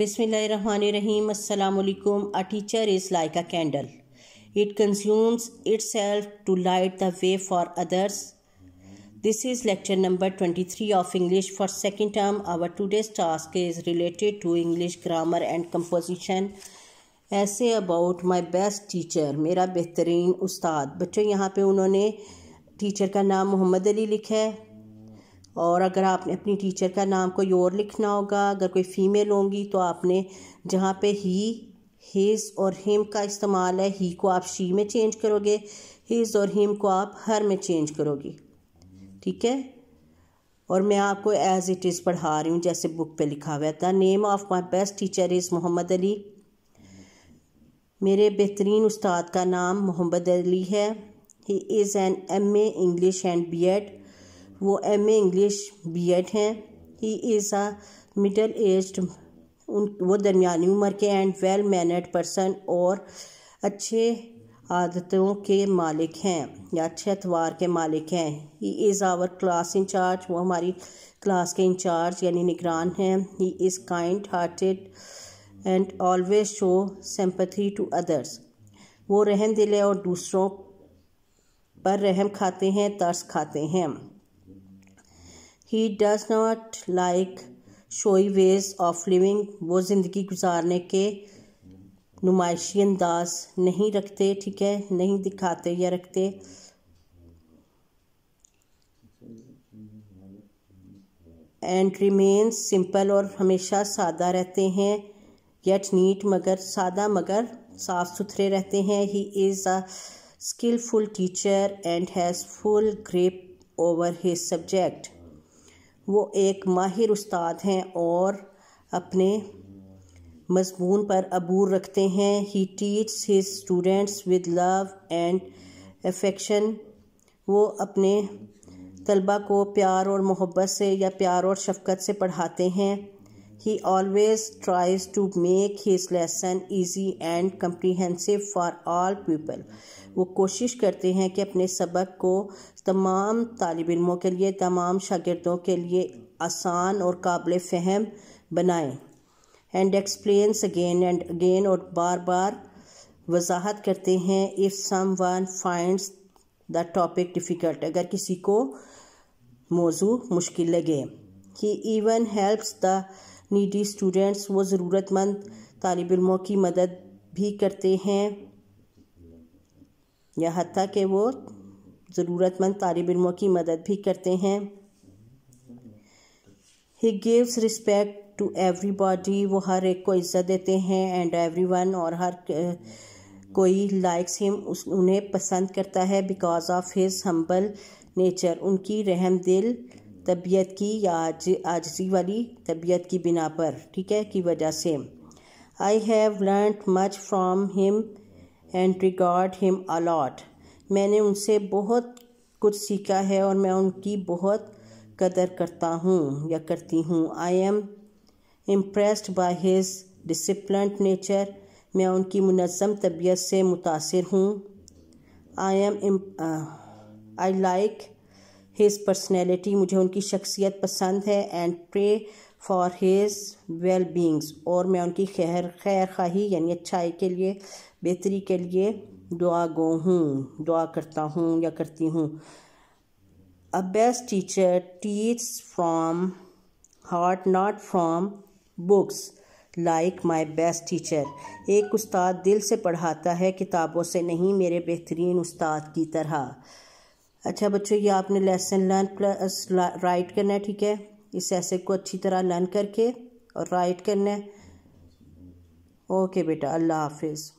बिसमीम असलकुम a teacher is like a candle it consumes itself to light the way for others this is lecture number twenty three of English for second term our today's task is related to English grammar and composition essay about my best teacher मेरा बेहतरीन उस्ताद बच्चों यहाँ पर उन्होंने teacher का नाम मोहम्मद अली लिखा है और अगर आपने अपनी टीचर का नाम कोई और लिखना होगा अगर कोई फ़ीमेल होंगी तो आपने जहाँ पे ही हिज और हिम का इस्तेमाल है ही को आप शी में चेंज करोगे हिज और हिम को आप हर में चेंज करोगी ठीक है और मैं आपको एज इट इज़ पढ़ा रही हूँ जैसे बुक पे लिखा हुआ था name of my best teacher is Mohammad Ali मेरे बेहतरीन उस्ताद का नाम मोहम्मद अली है he is an M A English and B Ed वो M A English B Ed हैं he is a middle age उन वो दरमियानी उम्र के एंड वेल मैनर्ड पर्सन और अच्छे आदतों के मालिक हैं या अच्छे अतवार के मालिक हैं he is our class incharge वो हमारी क्लास के इंचार्ज यानी निगरान हैं he is kind hearted and always show sympathy to others वो रहम दिले और दूसरों पर रहम खाते हैं तर्स खाते हैं he does not like showy ways of living वो ज़िंदगी गुजारने के नुमाइशी अंदाज नहीं रखते ठीक है नहीं दिखाते या रखते एंड रिमेन्स सिंपल और हमेशा सादा रहते हैं येट नीट मगर सादा मगर साफ सुथरे रहते हैं he is a skilful teacher and has full grip over his subject वो एक माहिर उस्ताद हैं और अपने मजमून पर अबूर रखते हैं he teach his students with love and affection वो अपने तलबा को प्यार और मोहब्बत से या प्यार और शफकत से पढ़ाते हैं he always tries to make his lesson easy and comprehensive for all people वो कोशिश करते हैं कि अपने सबक को तमाम तालब इलमों के लिए तमाम शागिर्दों के लिए आसान और काबिल फहम बनाएँ and explains again and again और बार बार वजाहत करते हैं if some one finds the topic difficult अगर किसी को मौजू मुश्किल लगे he even helps the needy students व ज़रूरतमंद तालब इमों की मदद भी करते हैं या हती कि वो ज़रूरतमंद तालब इमों की मदद भी करते हैं he gives respect to body वो हर एक को इज़्ज़त देते हैं एंड एवरी वन और हर कोई लाइक्स हिम उस उन्हें पसंद करता है because of his humble nature उनकी रहम दिल तबीयत की या आज आजसी वाली तबीयत की बिना पर ठीक है की वजह से I have learn much from him and regard him a lot मैंने उनसे बहुत कुछ सीखा है और मैं उनकी बहुत कदर करता हूँ या करती हूँ I am impressed by his discipline nature मैं उनकी मुनम तबीयत से मुतासर हूँ I am I like his personality मुझे उनकी शख्सियत पसंद है and pray for his well beings और मैं उनकी खैर खैर खाही यानी अच्छाई के लिए बेहतरी के लिए दुआ गो हूँ दुआ करता हूँ या करती हूँ a best teacher teach from heart not from books like my best teacher एक उस्ताद दिल से पढ़ाता है किताबों से नहीं मेरे बेहतरीन उस्ताद की तरह अच्छा बच्चों ये आपने लेसन लर्न प्लस राइट करना है ठीक है इस ऐसे को अच्छी तरह लर्न करके और राइट करना है ओके बेटा अल्लाह हाफिज़